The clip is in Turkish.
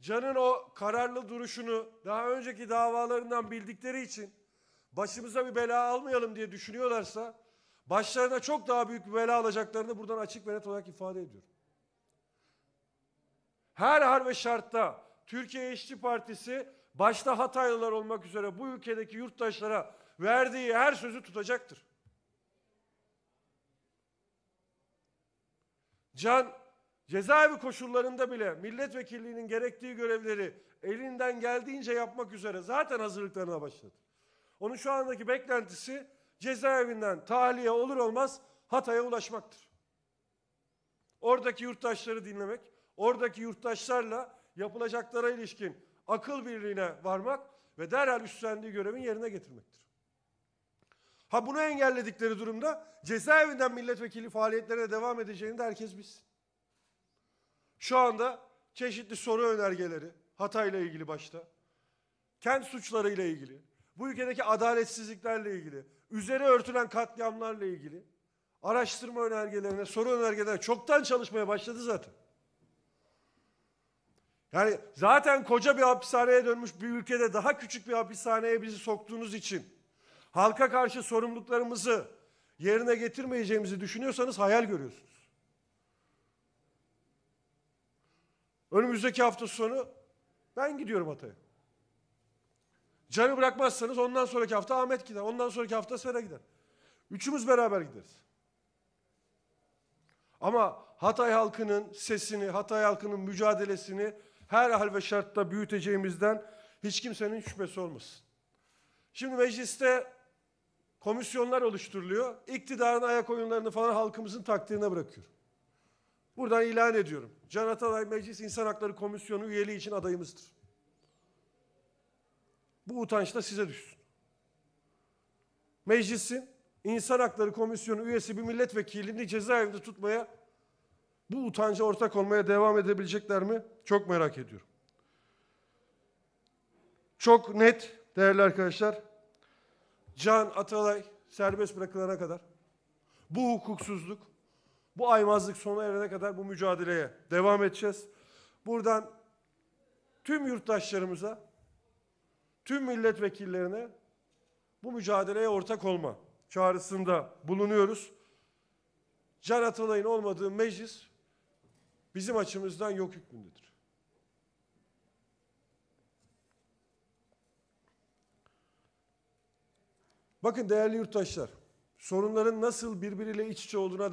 Can'ın o kararlı duruşunu daha önceki davalarından bildikleri için başımıza bir bela almayalım diye düşünüyorlarsa başlarına çok daha büyük bir bela alacaklarını buradan açık ve net olarak ifade ediyorum. Her har ve şartta Türkiye İşçi Partisi başta Hataylılar olmak üzere bu ülkedeki yurttaşlara verdiği her sözü tutacaktır. Can cezaevi koşullarında bile milletvekilliğinin gerektiği görevleri elinden geldiğince yapmak üzere zaten hazırlıklarına başladı. Onun şu andaki beklentisi cezaevinden tahliye olur olmaz Hatay'a ulaşmaktır. Oradaki yurttaşları dinlemek, oradaki yurttaşlarla yapılacaklara ilişkin akıl birliğine varmak ve derhal üstlendiği görevin yerine getirmektir. Ha bunu engelledikleri durumda cezaevinden milletvekili faaliyetlerine devam edeceğini de herkes bilsin. Şu anda çeşitli soru önergeleri, Hatay'la ilgili başta, kent suçlarıyla ilgili, bu ülkedeki adaletsizliklerle ilgili, üzeri örtülen katliamlarla ilgili araştırma önergelerine, soru önergelerine çoktan çalışmaya başladı zaten. Yani zaten koca bir hapishaneye dönmüş bir ülkede daha küçük bir hapishaneye bizi soktuğunuz için halka karşı sorumluluklarımızı yerine getirmeyeceğimizi düşünüyorsanız hayal görüyorsunuz. Önümüzdeki hafta sonu ben gidiyorum Hatay'a. Can'ı bırakmazsanız ondan sonraki hafta Ahmet gider. Ondan sonraki hafta Sera gider. Üçümüz beraber gideriz. Ama Hatay halkının sesini, Hatay halkının mücadelesini her hal ve şartta büyüteceğimizden hiç kimsenin şüphesi olmasın. Şimdi mecliste komisyonlar oluşturuluyor. İktidarın ayak oyunlarını falan halkımızın takdirine bırakıyor. Buradan ilan ediyorum. Can Atalay Meclis İnsan Hakları Komisyonu üyeliği için adayımızdır. Bu utanç da size düşsün. Meclisin İnsan Hakları Komisyonu üyesi bir milletvekilini cezaevinde tutmaya, bu utanca ortak olmaya devam edebilecekler mi? Çok merak ediyorum. Çok net değerli arkadaşlar. Can Atalay serbest bırakılana kadar bu hukuksuzluk bu aymazlık sona erene kadar bu mücadeleye devam edeceğiz. Buradan tüm yurttaşlarımıza, tüm milletvekillerine bu mücadeleye ortak olma çağrısında bulunuyoruz. Can Atalay'ın olmadığı meclis bizim açımızdan yok hükmündedir. Bakın değerli yurttaşlar, sorunların nasıl birbiriyle iç içe olduğuna